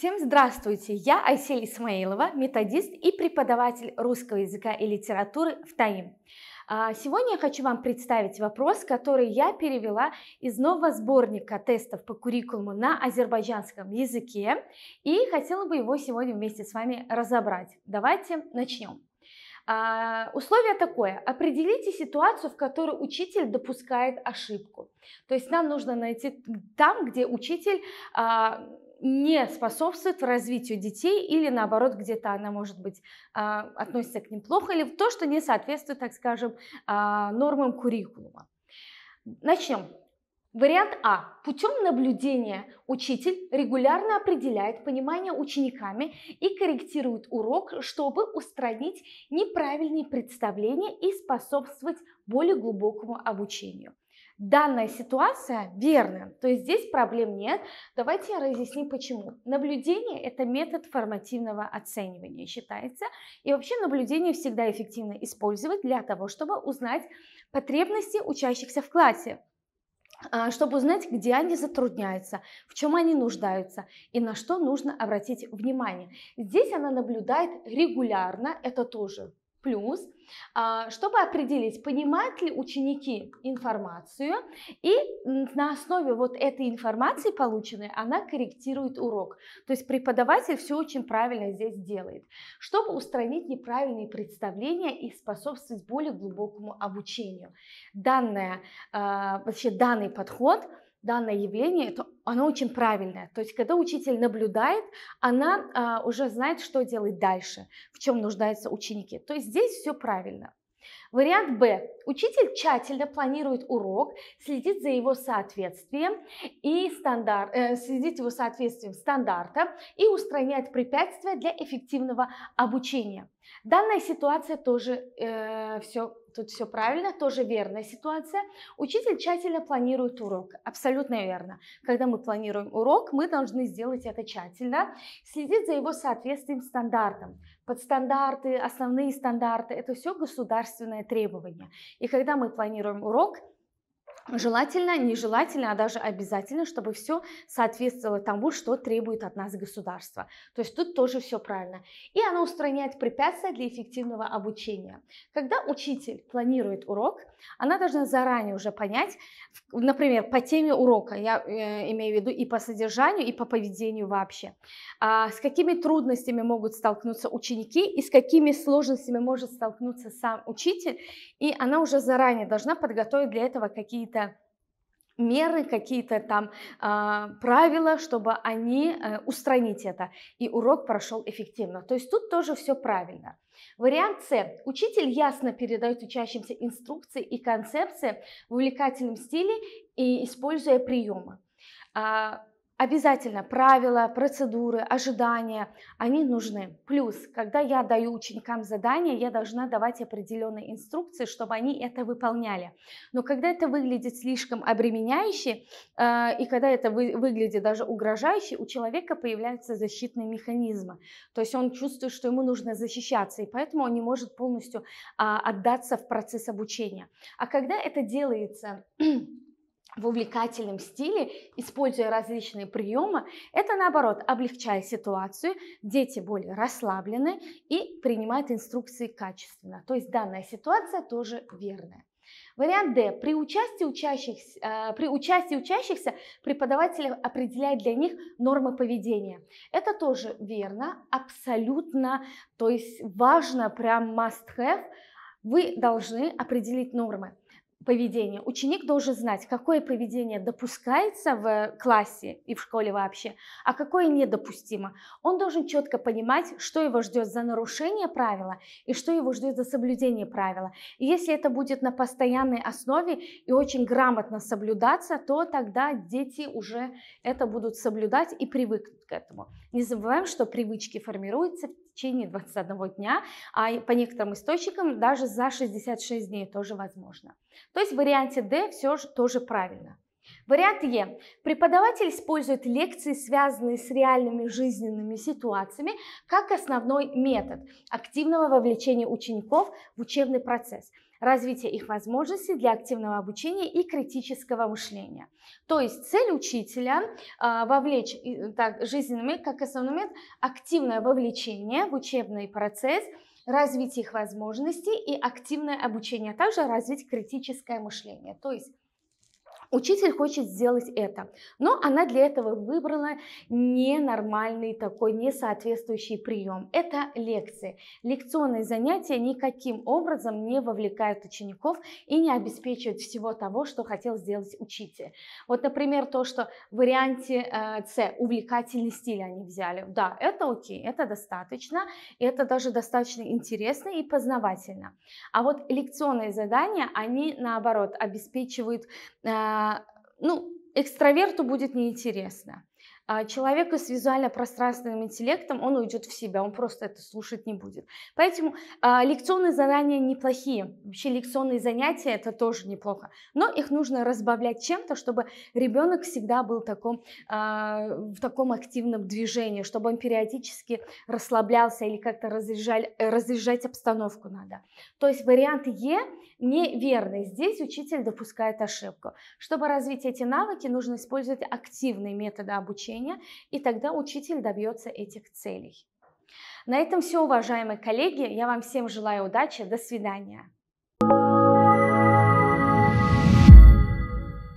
Всем здравствуйте! Я Айсель Исмаилова, методист и преподаватель русского языка и литературы в ТАИМ. А, сегодня я хочу вам представить вопрос, который я перевела из нового сборника тестов по куррикулуму на азербайджанском языке и хотела бы его сегодня вместе с вами разобрать. Давайте начнем. А, условие такое. Определите ситуацию, в которой учитель допускает ошибку. То есть нам нужно найти там, где учитель а, не способствует развитию детей или наоборот где-то она может быть а, относится к ним плохо или то, что не соответствует, так скажем, а, нормам куррикулума. Начнем. Вариант А. Путем наблюдения учитель регулярно определяет понимание учениками и корректирует урок, чтобы устранить неправильные представления и способствовать более глубокому обучению данная ситуация верна, то есть здесь проблем нет. Давайте я разъясню почему. Наблюдение – это метод формативного оценивания, считается. И вообще наблюдение всегда эффективно использовать для того, чтобы узнать потребности учащихся в классе а, чтобы узнать, где они затрудняются, в чем они нуждаются и на что нужно обратить внимание. Здесь она наблюдает регулярно, это тоже Плюс, а, чтобы определить, понимают ли ученики информацию, и на основе вот этой информации полученной она корректирует урок. То есть преподаватель все очень правильно здесь делает, чтобы устранить неправильные представления и способствовать более глубокому обучению. Данное, а, вообще данный подход, данное явление – это оно очень правильное. То есть, когда учитель наблюдает, она а, уже знает, что делать дальше, в чем нуждаются ученики. То есть здесь все правильно. Вариант Б. Учитель тщательно планирует урок, следит за его соответствием и стандарт, э, следит его соответствием стандарта и устраняет препятствия для эффективного обучения. Данная ситуация тоже э, все Тут все правильно, тоже верная ситуация. Учитель тщательно планирует урок. Абсолютно верно. Когда мы планируем урок, мы должны сделать это тщательно, следить за его соответствием стандартам. Под стандарты основные стандарты – это все государственное требование. И когда мы планируем урок, Желательно, нежелательно, а даже обязательно, чтобы все соответствовало тому, что требует от нас государство. То есть тут тоже все правильно. И оно устраняет препятствия для эффективного обучения. Когда учитель планирует урок, она должна заранее уже понять, например, по теме урока, я э, имею в виду и по содержанию, и по поведению вообще, а, с какими трудностями могут столкнуться ученики и с какими сложностями может столкнуться сам учитель, и она уже заранее должна подготовить для этого какие-то какие-то меры, какие-то там э, правила, чтобы они э, устранить это. И урок прошел эффективно. То есть тут тоже все правильно. Вариант С. Учитель ясно передает учащимся инструкции и концепции в увлекательном стиле и используя приемы. А, Обязательно правила, процедуры, ожидания, они нужны. Плюс, когда я даю ученикам задания, я должна давать определенные инструкции, чтобы они это выполняли. Но когда это выглядит слишком обременяюще, э, и когда это вы, выглядит даже угрожающе, у человека появляются защитные механизмы. То есть он чувствует, что ему нужно защищаться, и поэтому он не может полностью э, отдаться в процесс обучения. А когда это делается в увлекательном стиле, используя различные приемы, это наоборот облегчает ситуацию, дети более расслаблены и принимают инструкции качественно. То есть данная ситуация тоже верная. Вариант Д. При участии, учащихся, э, при участии учащихся преподаватель определяет для них нормы поведения. Это тоже верно, абсолютно, то есть важно, прям must have, вы должны определить нормы поведение. Ученик должен знать, какое поведение допускается в классе и в школе вообще, а какое недопустимо. Он должен четко понимать, что его ждет за нарушение правила и что его ждет за соблюдение правила. И если это будет на постоянной основе и очень грамотно соблюдаться, то тогда дети уже это будут соблюдать и привыкнут к этому. Не забываем, что привычки формируются в течение 21 дня, а по некоторым источникам даже за 66 дней тоже возможно. То есть в варианте D все же тоже правильно. Вариант Е. Преподаватель использует лекции, связанные с реальными жизненными ситуациями, как основной метод активного вовлечения учеников в учебный процесс – развитие их возможностей для активного обучения и критического мышления. То есть цель учителя э, вовлечь так, жизненными, как основной момент, активное вовлечение в учебный процесс, развитие их возможностей и активное обучение, а также развить критическое мышление. То есть Учитель хочет сделать это, но она для этого выбрала ненормальный такой, несоответствующий прием. Это лекции. Лекционные занятия никаким образом не вовлекают учеников и не обеспечивают всего того, что хотел сделать учитель. Вот, например, то, что в варианте э, С э, увлекательный стиль они взяли. Да, это окей, это достаточно, это даже достаточно интересно и познавательно. А вот лекционные задания, они наоборот обеспечивают э, а, ну, экстраверту будет неинтересно. А человека с визуально-пространственным интеллектом, он уйдет в себя, он просто это слушать не будет. Поэтому а, лекционные задания неплохие. Вообще лекционные занятия это тоже неплохо. Но их нужно разбавлять чем-то, чтобы ребенок всегда был таком, а, в таком активном движении, чтобы он периодически расслаблялся или как-то э, разряжать обстановку надо. То есть вариант Е неверный. Здесь учитель допускает ошибку. Чтобы развить эти навыки, нужно использовать активные методы обучения обучения, и тогда учитель добьется этих целей. На этом все, уважаемые коллеги. Я вам всем желаю удачи. До свидания.